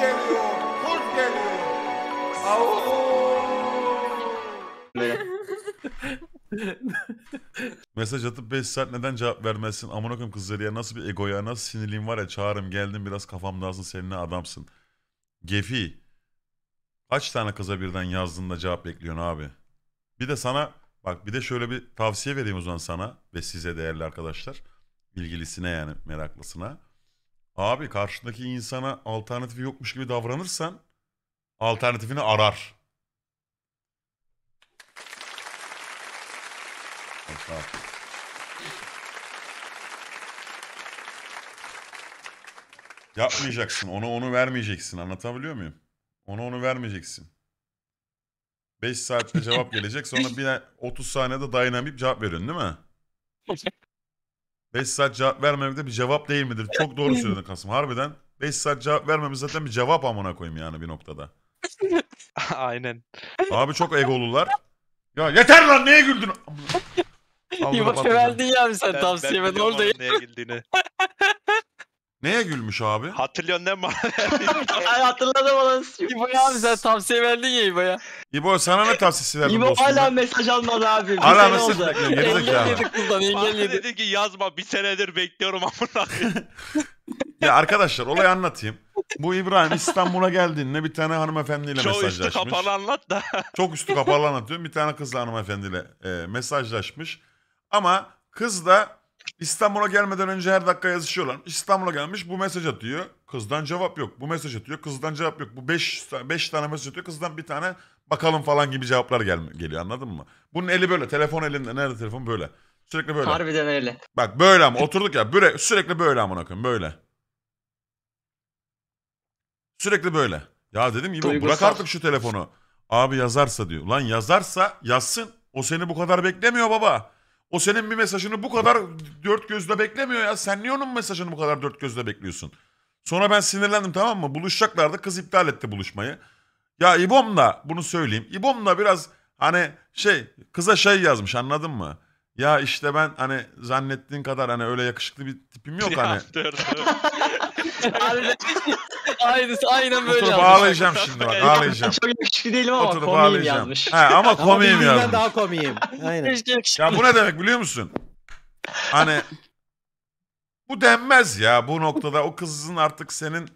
geliyor, kurt geliyor. Mesaj atıp 5 saat neden cevap vermezsin? Amına koyayım kızları ya nasıl bir ego ya nasıl sinirliyim var ya çağırım geldim biraz kafam dağılsın seninle adamsın. Gefi. Kaç tane kıza birden yazdığında cevap bekliyorsun abi? Bir de sana bak bir de şöyle bir tavsiye vereyim o zaman sana ve size değerli arkadaşlar. Bilgilisine yani meraklısına. Abi karşıdaki insana alternatifi yokmuş gibi davranırsan alternatifini arar. Yapmayacaksın. Ona onu vermeyeceksin. Anlatabiliyor muyum? Ona onu vermeyeceksin. 5 saatte cevap gelecek. Sonra bir 30 saniyede dayanamayıp cevap veriyorsun değil mi? 5 saat cevap vermemek de bir cevap değil midir? Çok doğru söyledin Kasım. Harbiden 5 saat cevap vermemiz zaten bir cevap amına koyayım yani bir noktada. Aynen. Abi çok egolular. Ya yeter lan neye güldün? Amına- Al bunu Yuva patlatacağım. ya sen Ben- ben tavsiyeme ne biliyorum neye güldüğünü. Neye gülmüş abi? Hatırlıyorsun değil mi? Ay hatırladım onu. İbo abi sen tavsiye verdin ya İbo'ya. İbo sana ne tavsiyesi verdin İbo dostum? hala mesaj almadı abi. Hala mesaj olacak. bekliyorum. Geri zekalı. Engelledik buradan dedi ki yazma bir senedir bekliyorum amına. Ya arkadaşlar olayı anlatayım. Bu İbrahim İstanbul'a geldiğinde bir tane hanımefendiyle mesajlaşmış. Çok üstü kapalı anlat da. Çok üstü kapalı anlatıyorum. Bir tane kızla hanımefendiyle e, mesajlaşmış. Ama kız da İstanbul'a gelmeden önce her dakika yazışıyorlar. İstanbul'a gelmiş bu mesaj atıyor. Kızdan cevap yok. Bu mesaj atıyor. Kızdan cevap yok. Bu 5 5 tane mesaj atıyor. Kızdan bir tane bakalım falan gibi cevaplar gel geliyor anladın mı? Bunun eli böyle. Telefon elinde. Nerede telefon böyle. Sürekli böyle. Harbiden öyle. Bak böyle ama oturduk ya. Böyle, sürekli böyle amına koyayım böyle. Sürekli böyle. Ya dedim gibi Duygusal. bırak artık şu telefonu. Abi yazarsa diyor. Lan yazarsa yazsın. O seni bu kadar beklemiyor baba. O senin bir mesajını bu kadar dört gözle beklemiyor ya. Sen niye onun mesajını bu kadar dört gözle bekliyorsun? Sonra ben sinirlendim tamam mı? Buluşacaklardı. Kız iptal etti buluşmayı. Ya İbom bunu söyleyeyim. İbom biraz hani şey kıza şey yazmış anladın mı? Ya işte ben hani zannettiğin kadar hani öyle yakışıklı bir tipim yok hani. Harbiden Aynısı aynen böyle Oturup yazmış. şimdi bak ağlayacağım. Çok yakışıklı değilim ama Oturup komiyim yazmış. He, ama komiyim yazmış. daha komiyim. Aynen. Keşke yakışıklı. Ya bu ne demek biliyor musun? Hani bu denmez ya bu noktada o kızın artık senin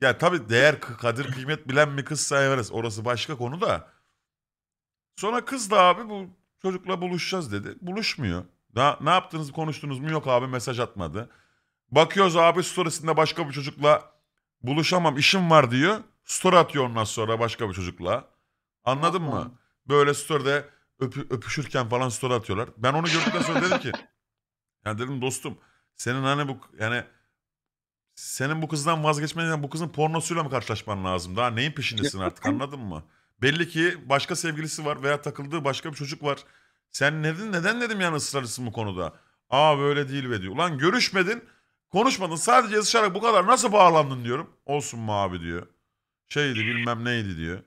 ya tabii değer kadir kıymet bilen bir kız evet orası başka konu da. Sonra kız da abi bu çocukla buluşacağız dedi. Buluşmuyor. Daha, ne yaptınız konuştunuz mu yok abi mesaj atmadı. Bakıyoruz abi storiesinde başka bir çocukla buluşamam işim var diyor. Story atıyor ondan sonra başka bir çocukla. Anladın mı? Böyle story'de öpü, öpüşürken falan story atıyorlar. Ben onu gördükten sonra dedim ki yani dedim dostum senin hani bu yani senin bu kızdan vazgeçmen bu kızın pornosuyla mı karşılaşman lazım? Daha neyin peşindesin artık anladın mı? Belli ki başka sevgilisi var veya takıldığı başka bir çocuk var. Sen neden neden dedim yani ısrarlısın bu konuda? Aa böyle değil ve diyor. Ulan görüşmedin. Konuşmadın sadece yazışarak bu kadar nasıl bağlandın diyorum. Olsun mu abi diyor. Şeydi bilmem neydi diyor.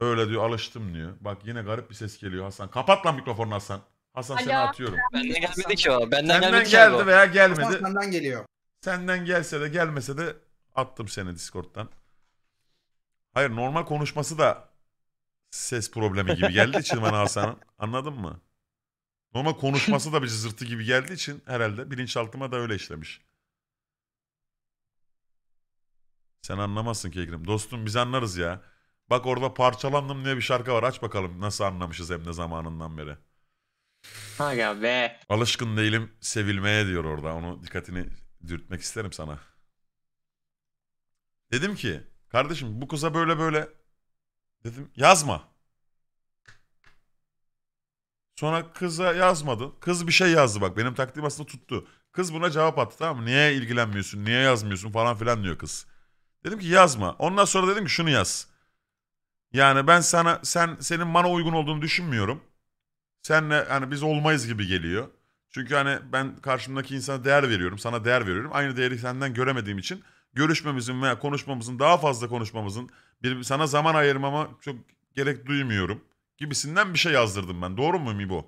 Öyle diyor alıştım diyor. Bak yine garip bir ses geliyor Hasan. Kapat lan mikrofonunu Hasan. Hasan seni atıyorum. Benden gelmedi ki o. Benden, Senden gelmedi ki abi geldi o. veya Hasan gelmedi. senden geliyor. Senden gelse de gelmese de attım seni Discord'dan. Hayır normal konuşması da ses problemi gibi geldi için bana Hasan'ın. Anladın mı? Normal konuşması da bir zırtı gibi geldiği için herhalde bilinçaltıma da öyle işlemiş. Sen anlamazsın ki Ekrem. Dostum biz anlarız ya. Bak orada parçalandım diye bir şarkı var. Aç bakalım nasıl anlamışız hem de zamanından beri. Aga be. Alışkın değilim sevilmeye diyor orada. Onu dikkatini dürtmek isterim sana. Dedim ki kardeşim bu kıza böyle böyle dedim yazma. Sonra kıza yazmadın. Kız bir şey yazdı bak benim taktiğim aslında tuttu. Kız buna cevap attı tamam mı? Niye ilgilenmiyorsun, niye yazmıyorsun falan filan diyor kız. Dedim ki yazma. Ondan sonra dedim ki şunu yaz. Yani ben sana sen senin bana uygun olduğunu düşünmüyorum. Senle hani biz olmayız gibi geliyor. Çünkü hani ben karşımdaki insana değer veriyorum, sana değer veriyorum. Aynı değeri senden göremediğim için görüşmemizin veya konuşmamızın daha fazla konuşmamızın bir sana zaman ayırmama çok gerek duymuyorum gibisinden bir şey yazdırdım ben. Doğru mu mi bu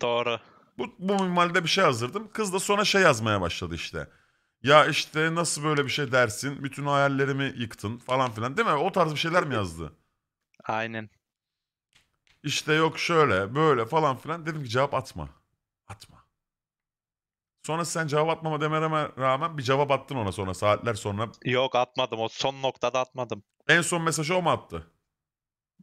Doğru. Bu, bu mimalde bir şey yazdırdım. Kız da sonra şey yazmaya başladı işte. Ya işte nasıl böyle bir şey dersin? Bütün hayallerimi yıktın falan filan. Değil mi? O tarz bir şeyler mi yazdı? Aynen. İşte yok şöyle böyle falan filan. Dedim ki cevap atma. Atma. Sonra sen cevap atmama dememe rağmen bir cevap attın ona sonra saatler sonra. Yok atmadım. O son noktada atmadım. En son mesajı o mu attı?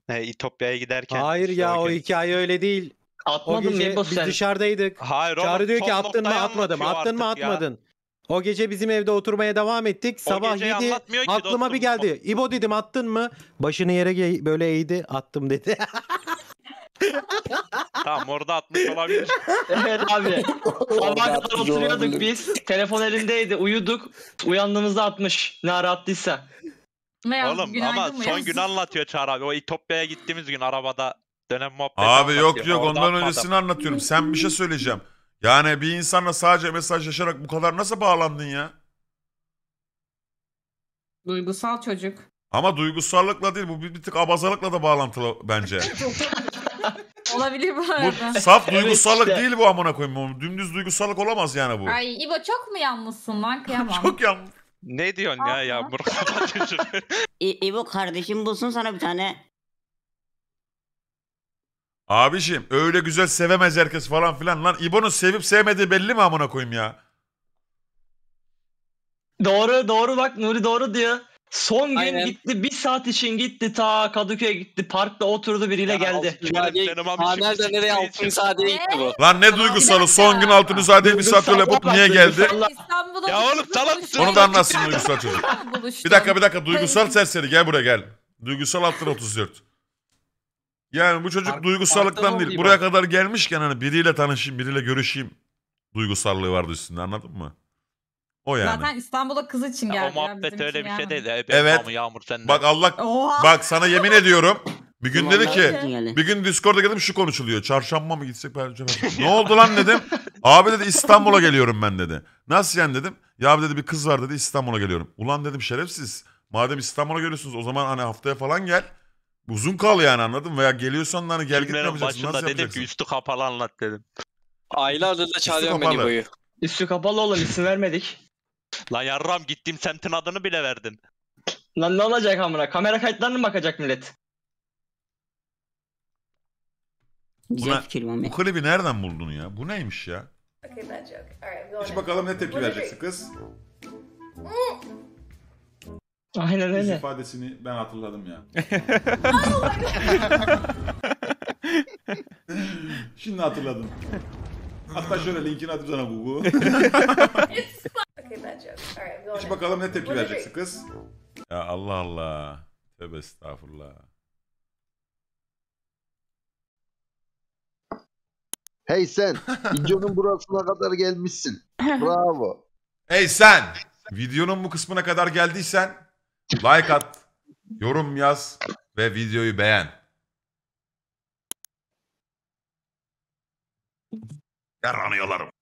E, İtopya'ya giderken. Hayır işte ya o, o hikaye öyle değil. Atmadım o biz sen. dışarıdaydık. Hayır, Çağrı diyor ki attın mı atmadım. Attın mı atmadın. Ya. O gece bizim evde oturmaya devam ettik. Sabah yedi aklıma dostum. bir geldi. İbo dedim attın mı? Başını yere böyle eğdi attım dedi. tamam orada atmış olabilir. evet abi. Sabah kadar oturuyorduk biz. Telefon elindeydi. Uyuduk. Uyandığımızda atmış. Ne ara attıysa. Ne Oğlum ama son gün anlatıyor Çağrı abi. O İtopya'ya gittiğimiz gün arabada dönem muhabbeti Abi anlatıyor. yok yok Orada ondan atmadım. öncesini anlatıyorum. Sen bir şey söyleyeceğim. Yani bir insanla sadece mesajlaşarak bu kadar nasıl bağlandın ya? Duygusal çocuk. Ama duygusallıkla değil bu bir, bir tık abazalıkla da bağlantılı bence. Olabilir bu arada. Bu saf duygusallık evet, işte. değil bu amına koyayım. Dümdüz duygusallık olamaz yani bu. Ay İbo çok mu yanmışsın lan kıyamam. çok yanmış. Ne diyorsun ya Yağmur? Kapat şunu. İbo kardeşim bulsun sana bir tane. Abişim öyle güzel sevemez herkes falan filan. Lan İbo'nun sevip sevmediği belli mi amına koyayım ya? Doğru doğru bak Nuri doğru diyor. Son gün Aynen. gitti bir saat için gitti ta Kadıköy'e gitti parkta oturdu biriyle ya, geldi. Şey, şey Taner de nereye altın sadeye gitti bu. Lan ne duygusalı son gün altın sadeye bir saat öyle yapıp niye geldi? İstanbul'a ya oğlum salak mısın? Onu da anlatsın duygusal çocuk. bir dakika bir dakika duygusal serseri gel buraya gel. Duygusal altın 34. Yani bu çocuk Park, duygusallıktan değil buraya kadar gelmişken hani biriyle tanışayım biriyle görüşeyim duygusallığı vardı üstünde anladın mı? O yani. Zaten İstanbul'a kız için geldi. Ya, o muhabbet öyle bir şey değil. Ebe evet. Ama yağmur senden. Bak Allah Oha. bak sana yemin ediyorum. Bir gün dedi ki bir gün Discord'a geldim şu konuşuluyor. Çarşamba mı gitsek perşembe Ne oldu lan dedim. Abi dedi İstanbul'a geliyorum ben dedi. Nasıl yani dedim. Ya abi dedi bir kız var dedi İstanbul'a geliyorum. Ulan dedim şerefsiz. Madem İstanbul'a geliyorsunuz o zaman hani haftaya falan gel. Uzun kal yani anladım veya geliyorsan hani gel git yapacaksın. Başında Nasıl dedim ki üstü kapalı anlat dedim. Aylardır da çağırıyorum beni boyu. Üstü kapalı olan isim vermedik. Lan yarram gittiğim semtin adını bile verdin. Lan ne olacak amına? Kamera kayıtlarına mı bakacak millet? Güzel Buna, fikir Mami. Bu klibi nereden buldun ya? Bu neymiş ya? Okay, bakalım ne tepki vereceksin kız. Aynen Yüz öyle. ifadesini ben hatırladım ya. Şimdi hatırladım. Hatta şöyle linkini atıp sana Google. It's that joke. bakalım ne tepki What vereceksin kız. Ya Allah Allah. Tövbe estağfurullah. Hey sen, videonun burasına kadar gelmişsin. Bravo. Hey sen! Videonun bu kısmına kadar geldiysen like at, yorum yaz ve videoyu beğen. Yaranıyorlarım.